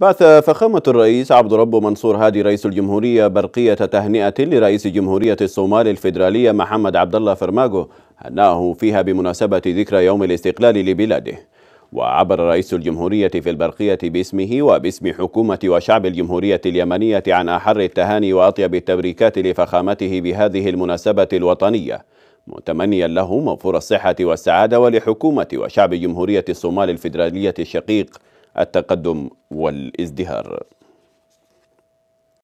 بعث فخامة الرئيس عبد رب منصور هادي رئيس الجمهورية برقية تهنئة لرئيس جمهورية الصومال الفيدرالية محمد عبد الله فرماجو هنأه فيها بمناسبة ذكرى يوم الاستقلال لبلاده وعبر رئيس الجمهورية في البرقية باسمه وباسم حكومة وشعب الجمهورية اليمنية عن أحر التهاني وأطيب التبريكات لفخامته بهذه المناسبة الوطنية متمنيا له موفور الصحة والسعادة ولحكومة وشعب جمهورية الصومال الفيدرالية الشقيق التقدم والازدهار